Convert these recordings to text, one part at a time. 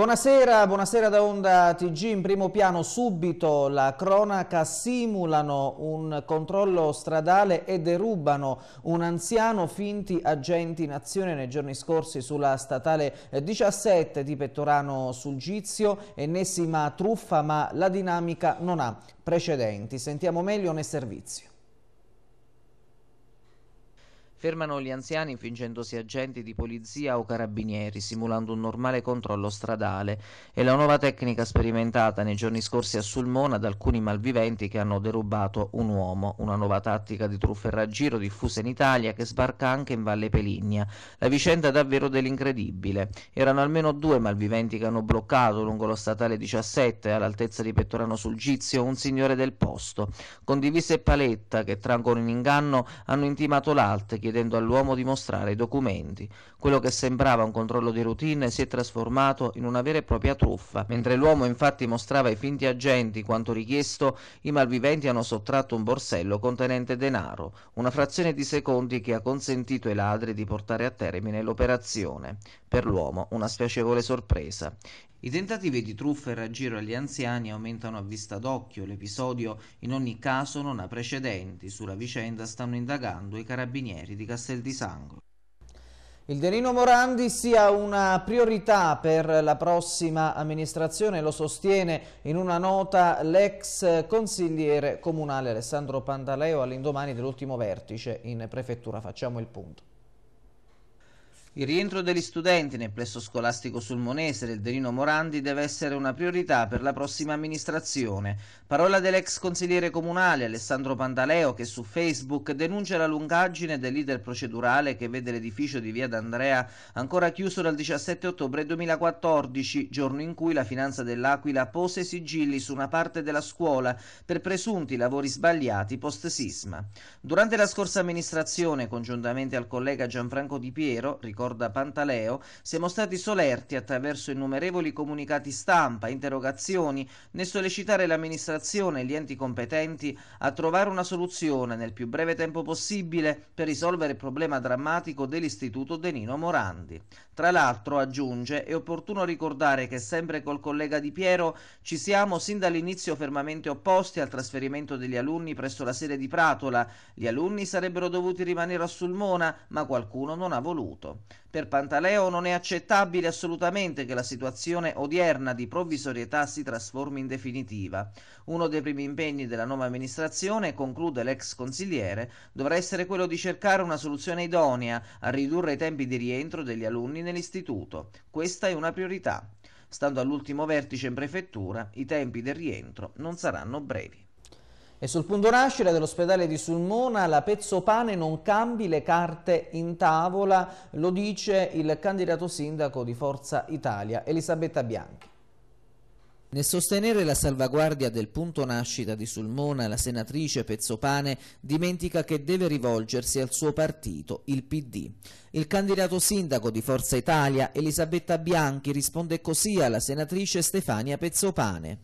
Buonasera, buonasera da Onda TG. In primo piano subito la cronaca simulano un controllo stradale e derubano un anziano finti agenti in azione nei giorni scorsi sulla statale 17 eh, di Pettorano sul Gizio. Ennesima truffa ma la dinamica non ha precedenti. Sentiamo meglio nel servizio. Fermano gli anziani fingendosi agenti di polizia o carabinieri, simulando un normale controllo stradale. È la nuova tecnica sperimentata nei giorni scorsi a Sulmona da alcuni malviventi che hanno derubato un uomo. Una nuova tattica di truffa e raggiro diffusa in Italia che sbarca anche in Valle Peligna. La vicenda è davvero dell'incredibile. Erano almeno due malviventi che hanno bloccato lungo lo statale 17, all'altezza di Pettorano sul Gizio, un signore del posto. Con divise e paletta che trangono in inganno hanno intimato l'alt chiedendo all'uomo di mostrare i documenti. Quello che sembrava un controllo di routine si è trasformato in una vera e propria truffa. Mentre l'uomo infatti mostrava ai finti agenti quanto richiesto, i malviventi hanno sottratto un borsello contenente denaro, una frazione di secondi che ha consentito ai ladri di portare a termine l'operazione. Per l'uomo una spiacevole sorpresa. I tentativi di truffa e raggiro agli anziani aumentano a vista d'occhio, l'episodio in ogni caso non ha precedenti, sulla vicenda stanno indagando i carabinieri di Castel di Sangro. Il Denino Morandi sia una priorità per la prossima amministrazione, lo sostiene in una nota l'ex consigliere comunale Alessandro Pantaleo all'indomani dell'ultimo vertice in prefettura. Facciamo il punto. Il rientro degli studenti nel plesso scolastico sulmonese del Delino Morandi deve essere una priorità per la prossima amministrazione. Parola dell'ex consigliere comunale Alessandro Pantaleo che su Facebook denuncia la lungaggine dell'iter procedurale che vede l'edificio di via d'Andrea ancora chiuso dal 17 ottobre 2014, giorno in cui la finanza dell'Aquila pose sigilli su una parte della scuola per presunti lavori sbagliati post sisma. Durante la scorsa amministrazione, congiuntamente al collega Gianfranco Di Piero, ricordo ricorda Pantaleo, siamo stati solerti attraverso innumerevoli comunicati stampa, interrogazioni, nel sollecitare l'amministrazione e gli enti competenti a trovare una soluzione nel più breve tempo possibile per risolvere il problema drammatico dell'Istituto Denino Morandi. Tra l'altro, aggiunge, è opportuno ricordare che sempre col collega Di Piero ci siamo sin dall'inizio fermamente opposti al trasferimento degli alunni presso la sede di Pratola. Gli alunni sarebbero dovuti rimanere a Sulmona, ma qualcuno non ha voluto. Per Pantaleo non è accettabile assolutamente che la situazione odierna di provvisorietà si trasformi in definitiva. Uno dei primi impegni della nuova amministrazione, conclude l'ex consigliere, dovrà essere quello di cercare una soluzione idonea a ridurre i tempi di rientro degli alunni nell'istituto. Questa è una priorità. Stando all'ultimo vertice in prefettura, i tempi del rientro non saranno brevi. E sul punto nascere dell'ospedale di Sulmona la Pezzopane non cambi le carte in tavola, lo dice il candidato sindaco di Forza Italia, Elisabetta Bianchi. Nel sostenere la salvaguardia del punto nascita di Sulmona, la senatrice Pezzopane dimentica che deve rivolgersi al suo partito, il PD. Il candidato sindaco di Forza Italia, Elisabetta Bianchi, risponde così alla senatrice Stefania Pezzopane.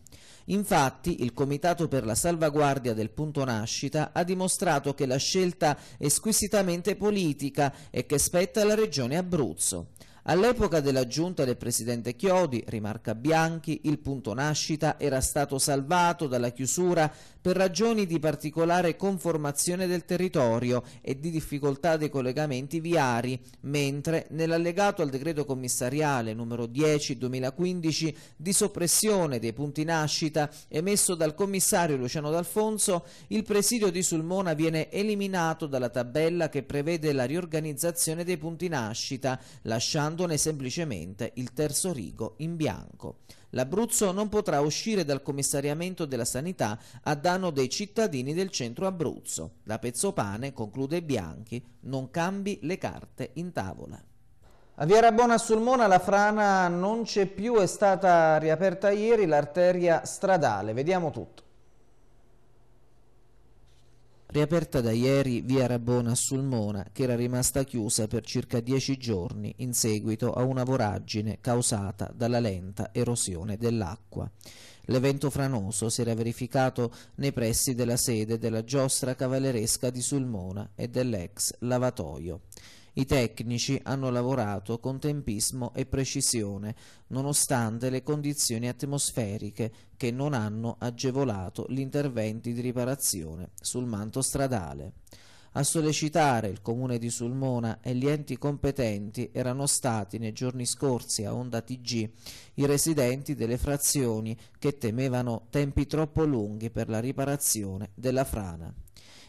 Infatti, il Comitato per la salvaguardia del punto nascita ha dimostrato che la scelta è squisitamente politica e che spetta alla Regione Abruzzo. All'epoca della giunta del presidente Chiodi, rimarca Bianchi, il punto nascita era stato salvato dalla chiusura per ragioni di particolare conformazione del territorio e di difficoltà dei collegamenti viari, mentre nell'allegato al decreto commissariale numero 10-2015 di soppressione dei punti nascita emesso dal commissario Luciano D'Alfonso, il presidio di Sulmona viene eliminato dalla tabella che prevede la riorganizzazione dei punti nascita, lasciandone semplicemente il terzo rigo in bianco. L'Abruzzo non potrà uscire dal commissariamento della sanità a danno dei cittadini del centro Abruzzo. Da Pezzopane, conclude Bianchi, non cambi le carte in tavola. A Viera Bona Sulmona la frana non c'è più, è stata riaperta ieri l'arteria stradale. Vediamo tutto riaperta da ieri via Rabona a Sulmona, che era rimasta chiusa per circa dieci giorni in seguito a una voragine causata dalla lenta erosione dell'acqua. L'evento franoso si era verificato nei pressi della sede della giostra cavalleresca di Sulmona e dell'ex lavatoio. I tecnici hanno lavorato con tempismo e precisione, nonostante le condizioni atmosferiche che non hanno agevolato gli interventi di riparazione sul manto stradale. A sollecitare il comune di Sulmona e gli enti competenti erano stati nei giorni scorsi a Onda TG i residenti delle frazioni che temevano tempi troppo lunghi per la riparazione della frana.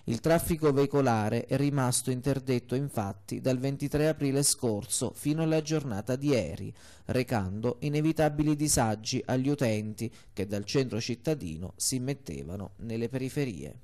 Il traffico veicolare è rimasto interdetto infatti dal 23 aprile scorso fino alla giornata di ieri, recando inevitabili disagi agli utenti che dal centro cittadino si mettevano nelle periferie.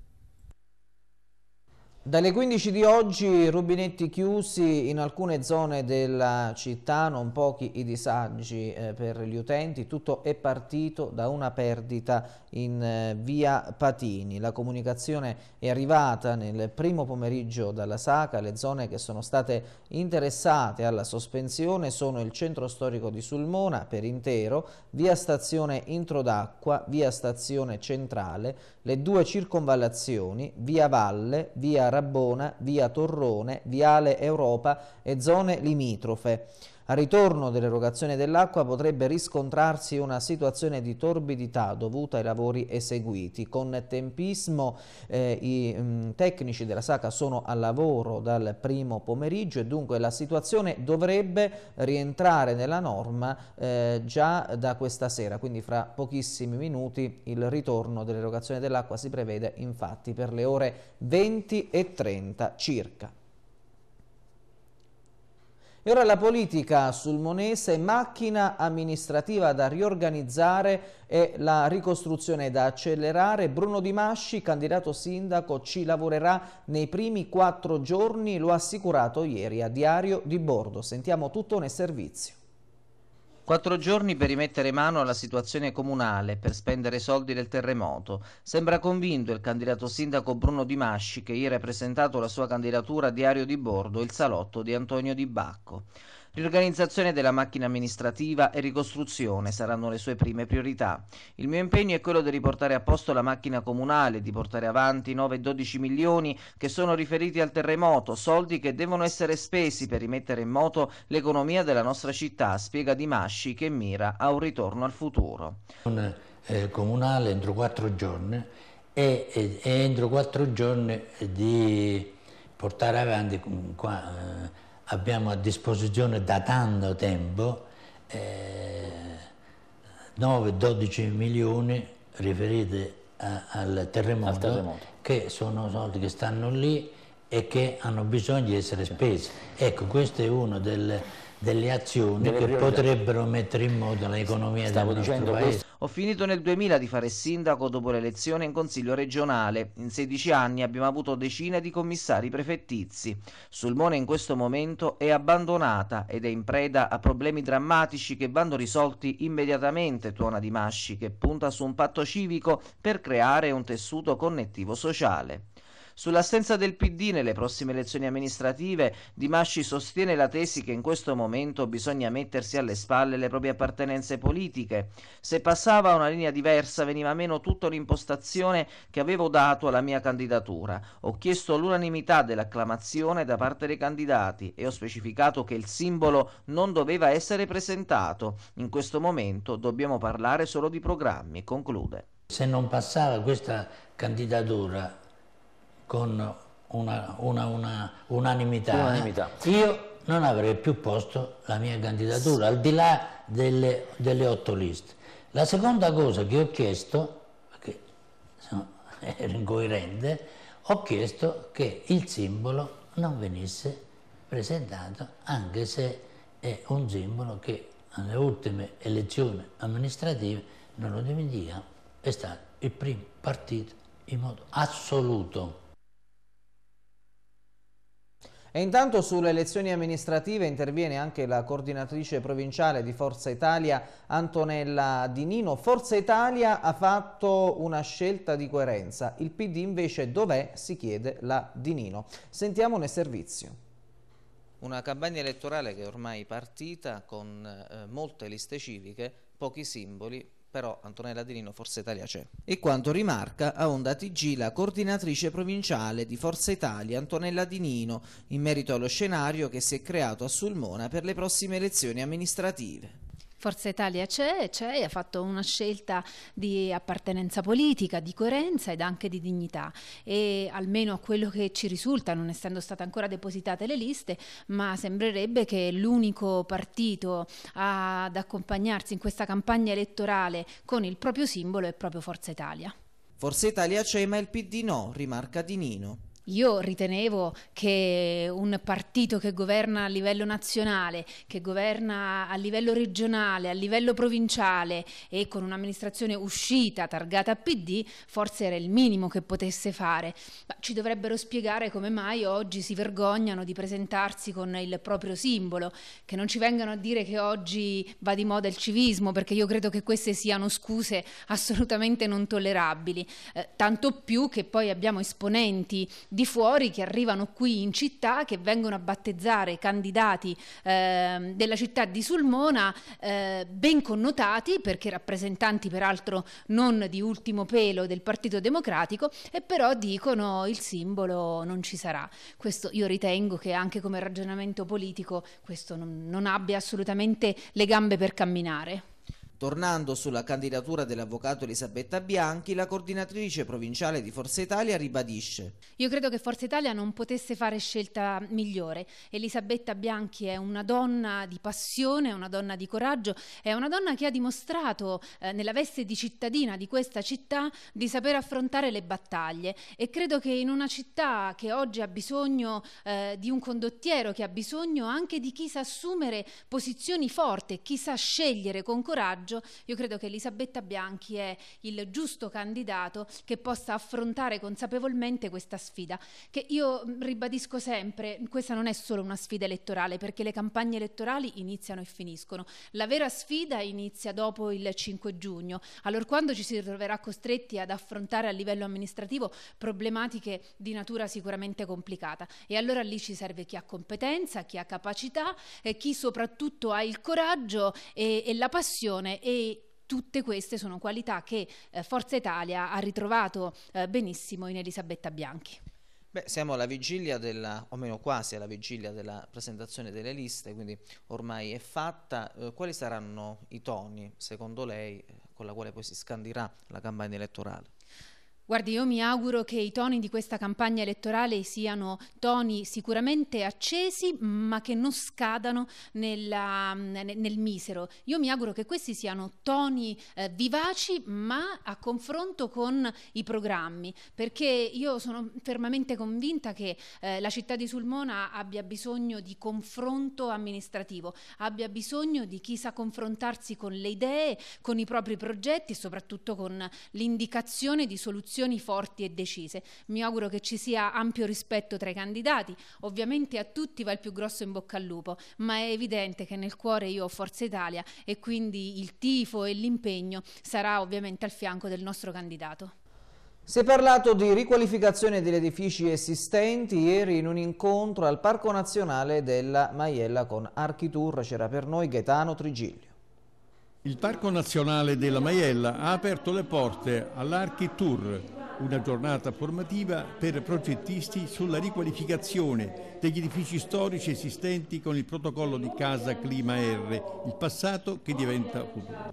Dalle 15 di oggi rubinetti chiusi in alcune zone della città, non pochi i disagi eh, per gli utenti, tutto è partito da una perdita in eh, via Patini. La comunicazione è arrivata nel primo pomeriggio dalla Saca, le zone che sono state interessate alla sospensione sono il centro storico di Sulmona per intero, via stazione Introdacqua, via stazione centrale, le due circonvallazioni, via Valle, via Rabbona, via Torrone, viale Europa e zone limitrofe. Al ritorno dell'erogazione dell'acqua potrebbe riscontrarsi una situazione di torbidità dovuta ai lavori eseguiti. Con tempismo eh, i mh, mm, tecnici della SACA sono al lavoro dal primo pomeriggio e dunque la situazione dovrebbe rientrare nella norma eh, già da questa sera, quindi fra pochissimi minuti il ritorno dell'erogazione dell'acqua si prevede infatti per le ore 20 e 30 circa. E ora la politica sul Monese, macchina amministrativa da riorganizzare e la ricostruzione da accelerare. Bruno Di Masci, candidato sindaco, ci lavorerà nei primi quattro giorni, lo ha assicurato ieri a Diario di Bordo. Sentiamo tutto nel servizio. Quattro giorni per rimettere mano alla situazione comunale, per spendere soldi del terremoto. Sembra convinto il candidato sindaco Bruno Di Masci che ieri ha presentato la sua candidatura a diario di bordo il salotto di Antonio Di Bacco. Riorganizzazione della macchina amministrativa e ricostruzione saranno le sue prime priorità. Il mio impegno è quello di riportare a posto la macchina comunale, di portare avanti 9-12 milioni che sono riferiti al terremoto, soldi che devono essere spesi per rimettere in moto l'economia della nostra città, spiega Di Masci che mira a un ritorno al futuro. Un eh, comunale entro quattro giorni e, e, e entro quattro giorni di portare avanti qua, eh, abbiamo a disposizione da tanto tempo eh, 9-12 milioni riferiti a, al, terremoto, al, terremoto, che sono soldi che stanno lì e che hanno bisogno di essere spesi. Ecco, questa è una delle, delle azioni delle che priorità. potrebbero mettere in moto l'economia del nostro dicendo, paese. Ho finito nel 2000 di fare sindaco dopo l'elezione in consiglio regionale. In 16 anni abbiamo avuto decine di commissari prefettizi. Sulmone in questo momento è abbandonata ed è in preda a problemi drammatici che vanno risolti immediatamente, tuona Di Masci, che punta su un patto civico per creare un tessuto connettivo sociale. Sull'assenza del PD nelle prossime elezioni amministrative, Di Masci sostiene la tesi che in questo momento bisogna mettersi alle spalle le proprie appartenenze politiche. Se passava una linea diversa veniva meno tutta l'impostazione che avevo dato alla mia candidatura. Ho chiesto l'unanimità dell'acclamazione da parte dei candidati e ho specificato che il simbolo non doveva essere presentato. In questo momento dobbiamo parlare solo di programmi, conclude. Se non passava questa candidatura con una, una, una, unanimità, unanimità, io non avrei più posto la mia candidatura, al di là delle, delle otto liste. La seconda cosa che ho chiesto, perché insomma, era incoerente, ho chiesto che il simbolo non venisse presentato, anche se è un simbolo che alle ultime elezioni amministrative, non lo dimentichiamo, è stato il primo partito in modo assoluto e intanto sulle elezioni amministrative interviene anche la coordinatrice provinciale di Forza Italia Antonella Di Nino. Forza Italia ha fatto una scelta di coerenza, il PD invece dov'è? si chiede la Di Nino. Sentiamone servizio. Una campagna elettorale che è ormai partita con eh, molte liste civiche, pochi simboli, però Antonella De Lino Forza Italia c'è. E quanto rimarca a Onda TG la coordinatrice provinciale di Forza Italia Antonella Di Nino in merito allo scenario che si è creato a Sulmona per le prossime elezioni amministrative. Forza Italia c'è, c'è e ha fatto una scelta di appartenenza politica, di coerenza ed anche di dignità e almeno a quello che ci risulta, non essendo state ancora depositate le liste, ma sembrerebbe che l'unico partito ad accompagnarsi in questa campagna elettorale con il proprio simbolo è proprio Forza Italia. Forza Italia c'è ma il PD no, rimarca Di Nino. Io ritenevo che un partito che governa a livello nazionale, che governa a livello regionale, a livello provinciale e con un'amministrazione uscita, targata a PD, forse era il minimo che potesse fare. Ma ci dovrebbero spiegare come mai oggi si vergognano di presentarsi con il proprio simbolo, che non ci vengano a dire che oggi va di moda il civismo, perché io credo che queste siano scuse assolutamente non tollerabili, eh, tanto più che poi abbiamo esponenti di fuori che arrivano qui in città, che vengono a battezzare candidati eh, della città di Sulmona, eh, ben connotati perché rappresentanti peraltro non di ultimo pelo del Partito Democratico e però dicono il simbolo non ci sarà. Questo io ritengo che anche come ragionamento politico questo non, non abbia assolutamente le gambe per camminare. Tornando sulla candidatura dell'avvocato Elisabetta Bianchi, la coordinatrice provinciale di Forza Italia ribadisce. Io credo che Forza Italia non potesse fare scelta migliore. Elisabetta Bianchi è una donna di passione, una donna di coraggio, è una donna che ha dimostrato eh, nella veste di cittadina di questa città di saper affrontare le battaglie e credo che in una città che oggi ha bisogno eh, di un condottiero, che ha bisogno anche di chi sa assumere posizioni forti, chi sa scegliere con coraggio, personaggio, io credo che Elisabetta Bianchi è il giusto candidato che possa affrontare consapevolmente questa sfida, che io mm, ribadisco sempre, questa non è solo una sfida elettorale, perché le campagne elettorali iniziano e finiscono. La vera sfida inizia dopo il 5 giugno, allora quando ci si troverà costretti ad affrontare a livello amministrativo problematiche di natura sicuramente complicata e allora lì ci serve chi ha competenza, chi ha capacità, e eh, chi soprattutto ha il coraggio e, e la passione e tutte queste sono qualità che eh, Forza Italia ha ritrovato eh, benissimo in Elisabetta Bianchi. Beh, siamo alla vigilia della, o meno quasi alla vigilia della presentazione delle liste, quindi ormai è fatta. Eh, quali saranno i toni, secondo lei, eh, con la quale poi si scandirà la campagna elettorale? Guardi, io mi auguro che i toni di questa campagna elettorale siano toni sicuramente accesi, ma che non scadano nella, nel, misero. Io mi auguro che questi siano toni eh, vivaci, ma a confronto con i programmi, perché io sono fermamente convinta che eh, la città di Sulmona abbia bisogno di confronto amministrativo, abbia bisogno di chi sa confrontarsi con le idee, con i propri progetti e soprattutto con l'indicazione di soluzioni posizioni forti e decise. Mi auguro che ci sia ampio rispetto tra i candidati, ovviamente a tutti va il più grosso in bocca al lupo, ma è evidente che nel cuore io ho Forza Italia e quindi il tifo e l'impegno sarà ovviamente al fianco del nostro candidato. Si è parlato di riqualificazione degli edifici esistenti ieri in un incontro al Parco Nazionale della Maiella con Architur. C'era per noi Gaetano Trigiglio. Il Parco Nazionale della Maiella ha aperto le porte all'Archi Tour, una giornata formativa per progettisti sulla riqualificazione degli edifici storici esistenti con il protocollo di Casa Clima R, il passato che diventa futuro.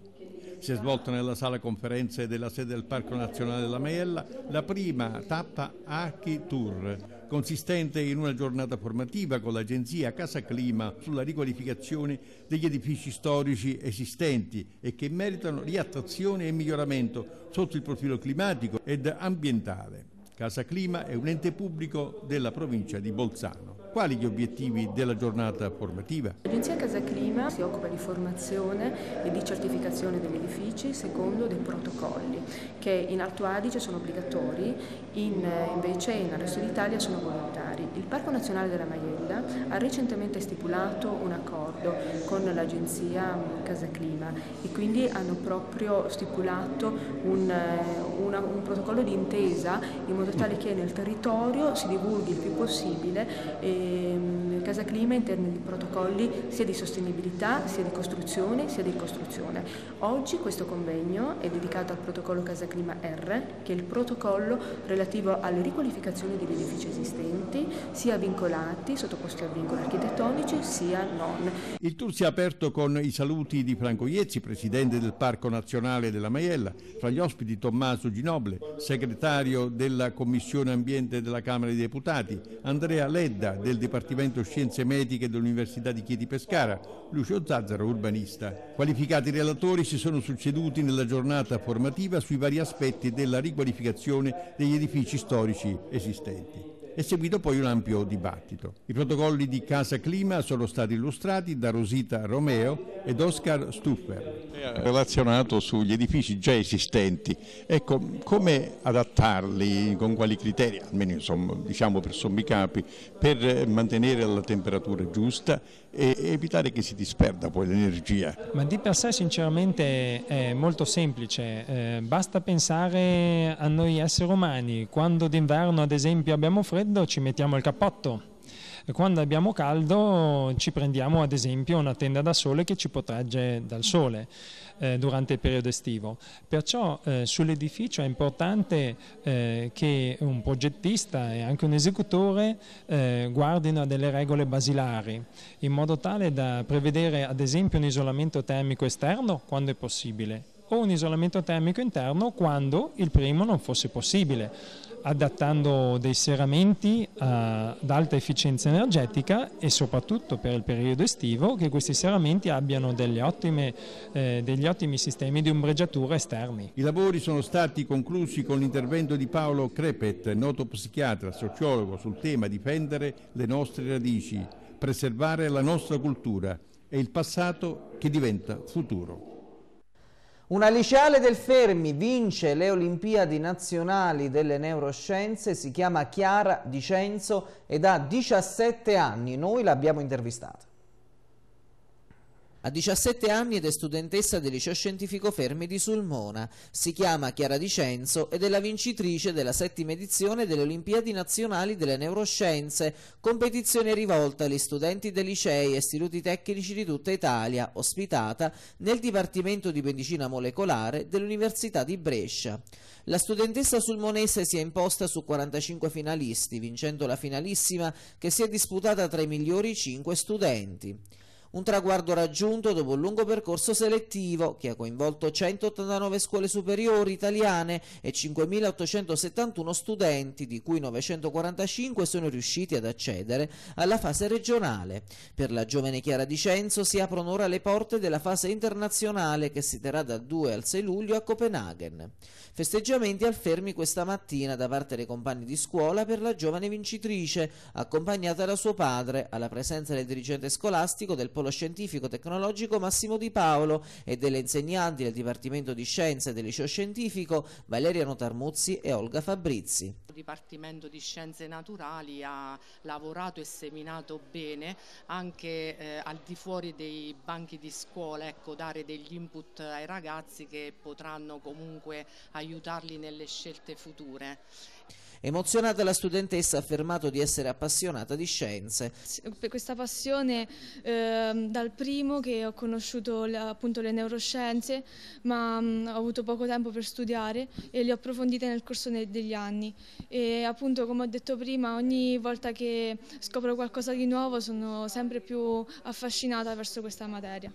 Si è svolta nella sala conferenze della sede del Parco Nazionale della Maiella la prima tappa Archi Tour, consistente in una giornata formativa con l'Agenzia Casa Clima sulla riqualificazione degli edifici storici esistenti e che meritano riattazione e miglioramento sotto il profilo climatico ed ambientale. Casa Clima è un ente pubblico della provincia di Bolzano quali gli obiettivi della giornata formativa? L'Agenzia Casa Clima si occupa di formazione e di certificazione degli edifici secondo dei protocolli che in Alto Adige sono obbligatori, in, invece nel resto d'Italia sono volontari. Il Parco Nazionale della Maiella ha recentemente stipulato un accordo accordo con l'agenzia Casa Clima e quindi hanno proprio stipulato un, eh, una, un protocollo di intesa in modo tale che nel territorio si divulghi il più possibile ehm, Casa Clima in termini di protocolli sia di sostenibilità, sia di costruzione, sia di costruzione. Oggi questo convegno è dedicato al protocollo Casa Clima R, che è il protocollo relativo alle riqualificazioni degli edifici esistenti, sia vincolati, sottoposti a vincoli architettonici, sia non. Il tour si è aperto con i saluti di Franco Iezzi, presidente del Parco Nazionale della Maiella, fra gli ospiti Tommaso Ginoble, segretario della Commissione Ambiente della Camera dei Deputati, Andrea Ledda del Dipartimento Scienze Mediche dell'Università di Chieti Pescara, Lucio Zazzaro, urbanista. Qualificati relatori si sono succeduti nella giornata formativa sui vari aspetti della riqualificazione degli edifici storici esistenti. È seguito poi un ampio dibattito. I protocolli di Casa Clima sono stati illustrati da Rosita Romeo ed Oscar Stuffer. Relazionato sugli edifici già esistenti, ecco, come adattarli, con quali criteri, almeno insomma, diciamo per sommi capi, per mantenere la temperatura giusta e evitare che si disperda poi l'energia? Ma di per sé sinceramente è molto semplice, eh, basta pensare a noi esseri umani, quando d'inverno ad esempio abbiamo freddo freddo ci mettiamo il cappotto quando abbiamo caldo ci prendiamo ad esempio una tenda da sole che ci protegge dal sole eh, durante il periodo estivo. Perciò eh, sull'edificio è importante eh, che un progettista e anche un esecutore eh, guardino a delle regole basilari in modo tale da prevedere ad esempio un isolamento termico esterno quando è possibile o un isolamento termico interno quando il primo non fosse possibile adattando dei serramenti eh, ad alta efficienza energetica e soprattutto per il periodo estivo che questi serramenti abbiano ottime, eh, degli ottimi sistemi di ombreggiatura esterni. I lavori sono stati conclusi con l'intervento di Paolo Crepet, noto psichiatra, sociologo sul tema difendere le nostre radici, preservare la nostra cultura e il passato che diventa futuro. Una liceale del Fermi vince le Olimpiadi nazionali delle neuroscienze, si chiama Chiara Dicenzo ed ha 17 anni, noi l'abbiamo intervistata. Ha 17 anni ed è studentessa del liceo scientifico Fermi di Sulmona. Si chiama Chiara Dicenzo ed è la vincitrice della settima edizione delle Olimpiadi Nazionali delle Neuroscienze, competizione rivolta agli studenti dei licei e istituti tecnici di tutta Italia, ospitata nel Dipartimento di Medicina Molecolare dell'Università di Brescia. La studentessa sulmonese si è imposta su 45 finalisti, vincendo la finalissima che si è disputata tra i migliori 5 studenti. Un traguardo raggiunto dopo un lungo percorso selettivo che ha coinvolto 189 scuole superiori italiane e 5.871 studenti, di cui 945 sono riusciti ad accedere alla fase regionale. Per la giovane Chiara di Cenzo si aprono ora le porte della fase internazionale che si terrà dal 2 al 6 luglio a Copenaghen. Festeggiamenti al Fermi questa mattina da parte dei compagni di scuola per la giovane vincitrice, accompagnata da suo padre, alla presenza del dirigente scolastico del Polo Scientifico Tecnologico Massimo Di Paolo e delle insegnanti del Dipartimento di Scienze del Liceo Scientifico Valeria Notarmuzzi e Olga Fabrizi. Il Dipartimento di Scienze Naturali ha lavorato e seminato bene anche eh, al di fuori dei banchi di scuola, ecco, dare degli input ai ragazzi che potranno comunque aiutarli nelle scelte future. Emozionata la studentessa ha affermato di essere appassionata di scienze. Questa passione eh, dal primo che ho conosciuto le, appunto le neuroscienze, ma mh, mm, ho avuto poco tempo per studiare e le ho approfondite nel corso degli anni. E appunto come ho detto prima, ogni volta che scopro qualcosa di nuovo sono sempre più affascinata verso questa materia.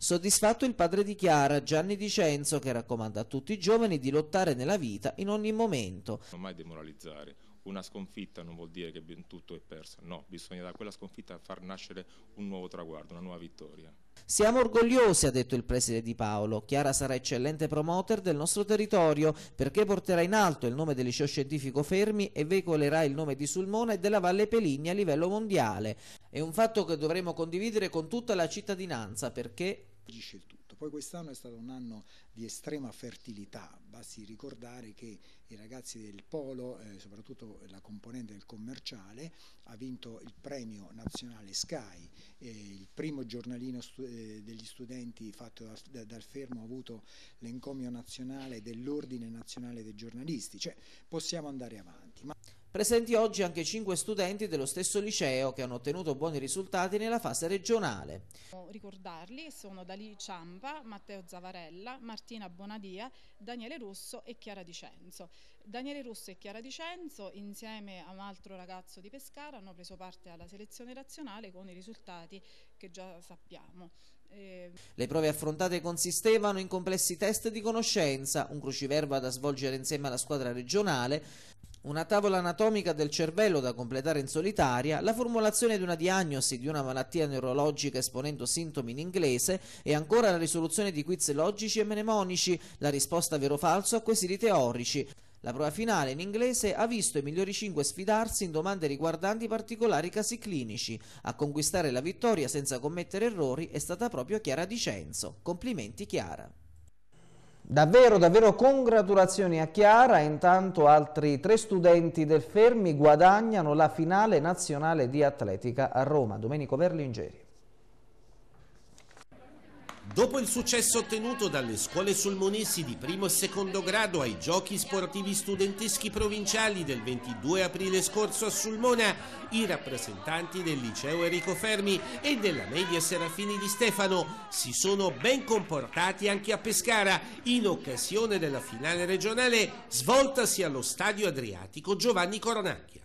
Soddisfatto il padre dichiara Gianni Dicenzo che raccomanda a tutti i giovani di lottare nella vita in ogni momento. Non mai demoralizzare, una sconfitta non vuol dire che tutto è perso, no, bisogna da quella sconfitta far nascere un nuovo traguardo, una nuova vittoria. Siamo orgogliosi, ha detto il preside di Paolo. Chiara sarà eccellente promoter del nostro territorio perché porterà in alto il nome del liceo scientifico Fermi e veicolerà il nome di Sulmona e della Valle Peligna a livello mondiale. È un fatto che dovremo condividere con tutta la cittadinanza perché agisce il tutto. Poi quest'anno è stato un anno di estrema fertilità, basti ricordare che i ragazzi del Polo, eh, soprattutto la componente del commerciale, ha vinto il premio nazionale Sky, eh, il primo giornalino stu eh, degli studenti fatto da, da, dal Fermo ha avuto l'encomio nazionale dell'Ordine Nazionale dei Giornalisti, cioè possiamo andare avanti. Ma... Presenti oggi anche cinque studenti dello stesso liceo che hanno ottenuto buoni risultati nella fase regionale. Ricordarli sono Dalì Ciampa, Matteo Zavarella, Martina Bonadia, Daniele Russo e Chiara Dicenzo. Daniele Russo e Chiara Dicenzo insieme a un altro ragazzo di Pescara hanno preso parte alla selezione nazionale con i risultati che già sappiamo. Eh, Le prove affrontate consistevano in complessi test di conoscenza, un cruciverba da svolgere insieme alla squadra regionale, una tavola anatomica del cervello da completare in solitaria, la formulazione di una diagnosi di una malattia neurologica esponendo sintomi in inglese e ancora la risoluzione di quiz logici e mnemonici, la risposta vero-falso a quesiti teorici. La prova finale in inglese ha visto i migliori 5 sfidarsi in domande riguardanti particolari casi clinici. A conquistare la vittoria senza commettere errori è stata proprio Chiara Dicenzo. Complimenti Chiara. Davvero, davvero congratulazioni a Chiara, intanto altri tre studenti del Fermi guadagnano la finale nazionale di atletica a Roma. Domenico Verlingeri. Dopo il successo ottenuto dalle scuole sulmonesi di primo e secondo grado ai giochi sportivi studenteschi provinciali del 22 aprile scorso a Sulmona, i rappresentanti del liceo Enrico Fermi e della media Serafini di Stefano si sono ben comportati anche a Pescara in occasione della finale regionale svoltasi allo stadio Adriatico Giovanni Coronacchia.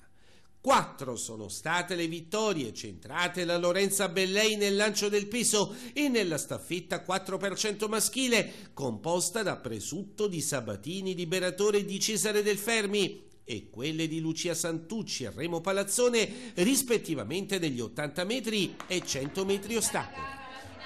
Quattro sono state le vittorie centrate da Lorenza Bellei nel lancio del peso e nella staffetta 4% maschile, composta da Presutto di Sabatini, liberatore di Cesare del Fermi, e quelle di Lucia Santucci e Remo Palazzone, rispettivamente degli 80 metri e 100 metri ostacoli.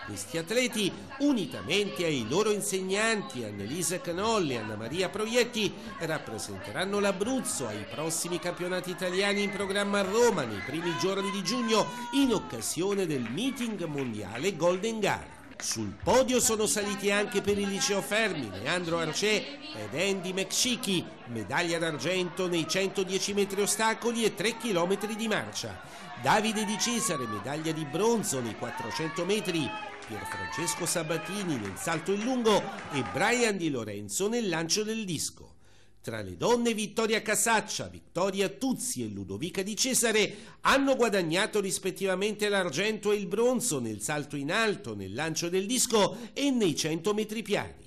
Questi atleti, unitamente ai loro insegnanti Annelisa Canolli e Anna Maria Proietti, rappresenteranno l'Abruzzo ai prossimi campionati italiani in programma a Roma nei primi giorni di giugno in occasione del meeting mondiale Golden Gala. Sul podio sono saliti anche per il liceo Fermi, Leandro Arcè ed Andy McShicky, medaglia d'argento nei 110 metri ostacoli e 3 km di marcia. Davide Di Cesare, medaglia di bronzo nei 400 metri. Pierfrancesco Sabatini nel salto in lungo e Brian Di Lorenzo nel lancio del disco. Tra le donne Vittoria Casaccia, Vittoria Tuzzi e Ludovica Di Cesare hanno guadagnato rispettivamente l'argento e il bronzo nel salto in alto, nel lancio del disco e nei 100 metri piani.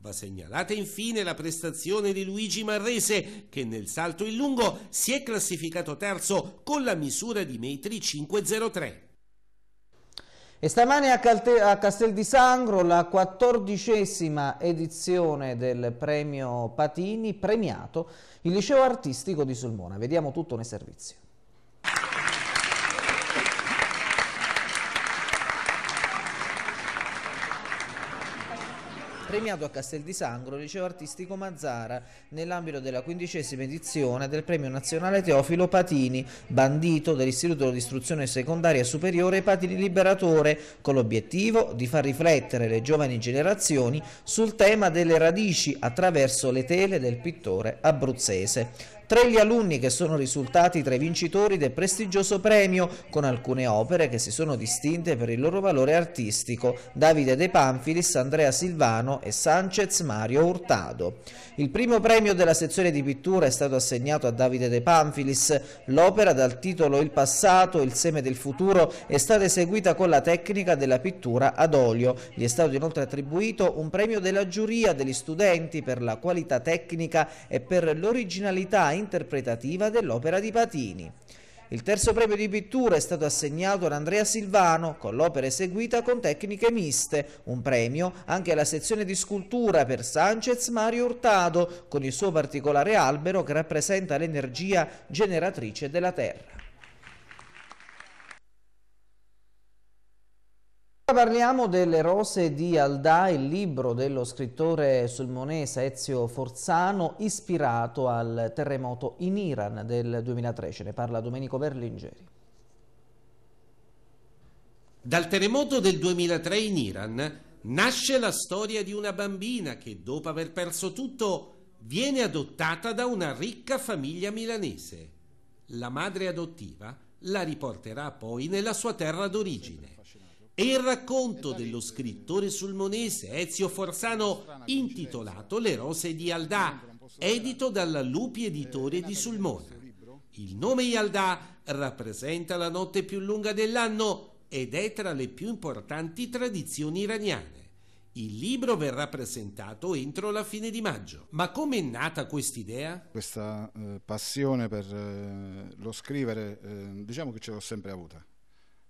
Va segnalata infine la prestazione di Luigi Marrese che nel salto in lungo si è classificato terzo con la misura di metri 503. E stamani a, Calte- a Castel di Sangro la quattordicesima edizione del premio Patini, premiato il liceo artistico di Sulmona. Vediamo tutto nei servizi. premiato a Castel di Sangro liceo artistico Mazzara nell'ambito della quindicesima edizione del premio nazionale Teofilo Patini, bandito dall'Istituto di Istruzione Secondaria Superiore Patini Liberatore, con l'obiettivo di far riflettere le giovani generazioni sul tema delle radici attraverso le tele del pittore abruzzese tre gli alunni che sono risultati tra i vincitori del prestigioso premio, con alcune opere che si sono distinte per il loro valore artistico, Davide De Panfilis, Andrea Silvano e Sanchez Mario Hurtado. Il primo premio della sezione di pittura è stato assegnato a Davide De Panfilis, l'opera dal titolo Il passato, il seme del futuro è stata eseguita con la tecnica della pittura ad olio. Gli è stato inoltre attribuito un premio della giuria degli studenti per la qualità tecnica e per l'originalità interpretativa dell'opera di Patini. Il terzo premio di pittura è stato assegnato ad Andrea Silvano con l'opera eseguita con tecniche miste, un premio anche alla sezione di scultura per Sanchez Mario Hurtado con il suo particolare albero che rappresenta l'energia generatrice della terra. Parliamo delle rose di Aldà, il libro dello scrittore sulmonese Ezio Forzano ispirato al terremoto in Iran del 2003. Ce ne parla Domenico Berlingeri. Dal terremoto del 2003 in Iran nasce la storia di una bambina che dopo aver perso tutto viene adottata da una ricca famiglia milanese. La madre adottiva la riporterà poi nella sua terra d'origine e il racconto dello scrittore sulmonese Ezio Forzano intitolato Le rose di Aldà, edito dalla Lupi Editore di Sulmona. Il nome Yaldà rappresenta la notte più lunga dell'anno ed è tra le più importanti tradizioni iraniane. Il libro verrà presentato entro la fine di maggio. Ma com'è nata quest'idea? Questa eh, passione per eh, lo scrivere, eh, diciamo che ce l'ho sempre avuta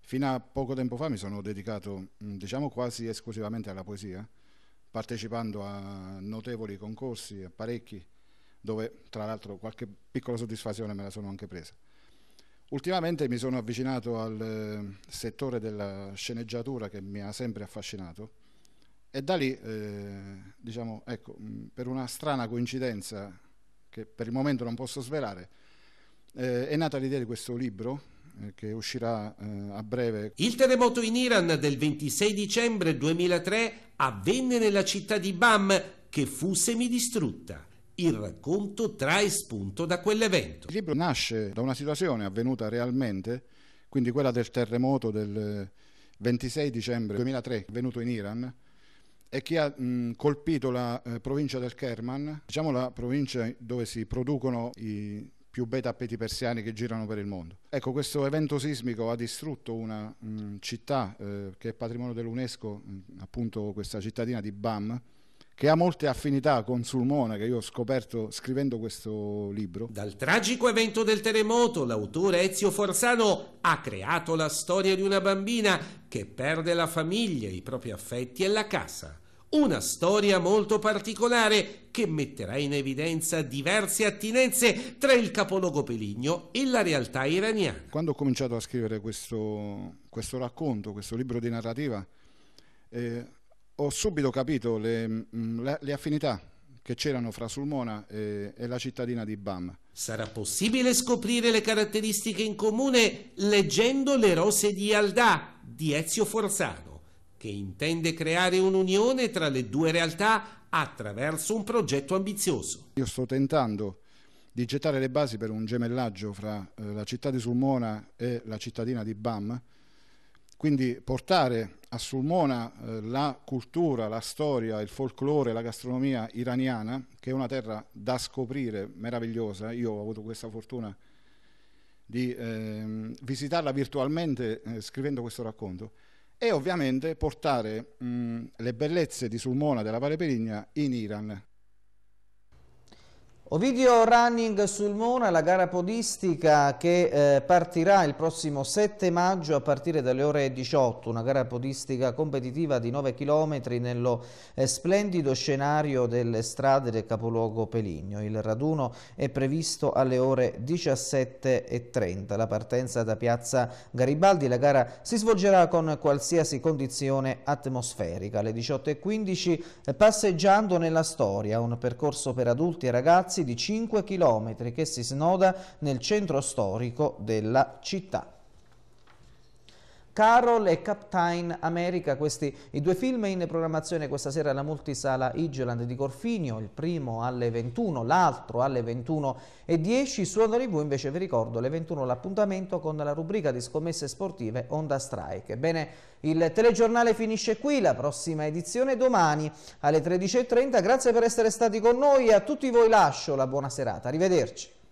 Fino a poco tempo fa mi sono dedicato, mm, diciamo quasi esclusivamente alla poesia, partecipando a notevoli concorsi, a parecchi, dove tra l'altro qualche piccola soddisfazione me la sono anche presa. Ultimamente mi sono avvicinato al eh, settore della sceneggiatura che mi ha sempre affascinato e da lì, eh, diciamo, ecco, mm, per una strana coincidenza che per il momento non posso svelare, eh, è nata l'idea di questo libro eh, che uscirà eh, a breve. Il terremoto in Iran del 26 dicembre 2003 avvenne nella città di Bam, che fu semidistrutta. Il racconto trae spunto da quell'evento. Il libro nasce da una situazione avvenuta realmente, quindi quella del terremoto del 26 dicembre 2003 avvenuto in Iran e che ha mh, colpito la eh, provincia del Kerman, diciamo la provincia dove si producono i più bei tappeti persiani che girano per il mondo. Ecco, questo evento sismico ha distrutto una mh, mm, città eh, che è patrimonio dell'UNESCO, mm, appunto questa cittadina di Bam, che ha molte affinità con Sulmona, che io ho scoperto scrivendo questo libro. Dal tragico evento del terremoto, l'autore Ezio Forzano ha creato la storia di una bambina che perde la famiglia, i propri affetti e la casa. Una storia molto particolare che metterà in evidenza diverse attinenze tra il capoluogo peligno e la realtà iraniana. Quando ho cominciato a scrivere questo, questo racconto, questo libro di narrativa, eh, ho subito capito le, mm, le, le affinità che c'erano fra Sulmona e, e, la cittadina di Bam. Sarà possibile scoprire le caratteristiche in comune leggendo Le rose di Aldà di Ezio Forzano che intende creare un'unione tra le due realtà attraverso un progetto ambizioso. Io sto tentando di gettare le basi per un gemellaggio fra eh, la città di Sulmona e la cittadina di Bam, quindi portare a Sulmona eh, la cultura, la storia, il folklore, la gastronomia iraniana, che è una terra da scoprire, meravigliosa. Io ho avuto questa fortuna di eh, visitarla virtualmente eh, scrivendo questo racconto e ovviamente portare mh, le bellezze di Sulmona della Valle Perigna in Iran. Ovidio Running sul Mona, la gara podistica che eh, partirà il prossimo 7 maggio a partire dalle ore 18, una gara podistica competitiva di 9 km nello eh, splendido scenario delle strade del capoluogo Peligno. Il raduno è previsto alle ore 17.30, la partenza da piazza Garibaldi, la gara si svolgerà con qualsiasi condizione atmosferica. Alle 18.15 eh, passeggiando nella storia, un percorso per adulti e ragazzi spazi di 5 km che si snoda nel centro storico della città. Carol e Captain America, questi i due film in programmazione questa sera alla multisala Igeland di Corfinio, il primo alle 21, l'altro alle 21.10, su Onda TV invece vi ricordo alle 21 l'appuntamento con la rubrica di scommesse sportive Onda Strike. Ebbene, il telegiornale finisce qui, la prossima edizione domani alle 13.30, grazie per essere stati con noi e a tutti voi lascio la buona serata, arrivederci.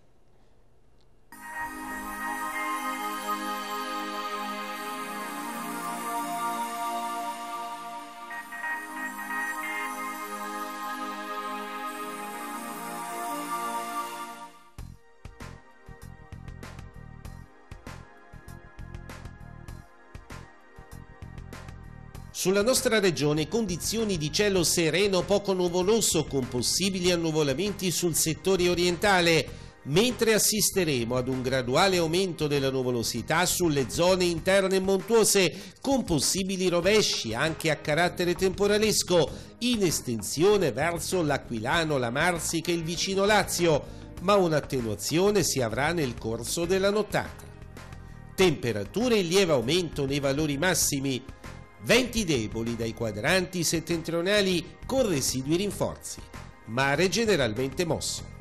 Sulla nostra regione condizioni di cielo sereno poco nuvoloso con possibili annuvolamenti sul settore orientale, mentre assisteremo ad un graduale aumento della nuvolosità sulle zone interne e montuose con possibili rovesci anche a carattere temporalesco in estensione verso l'Aquilano, la Marsica e il vicino Lazio, ma un'attenuazione si avrà nel corso della nottata. Temperature in lieve aumento nei valori massimi Venti deboli dai quadranti settentrionali con residui rinforzi, mare generalmente mosso.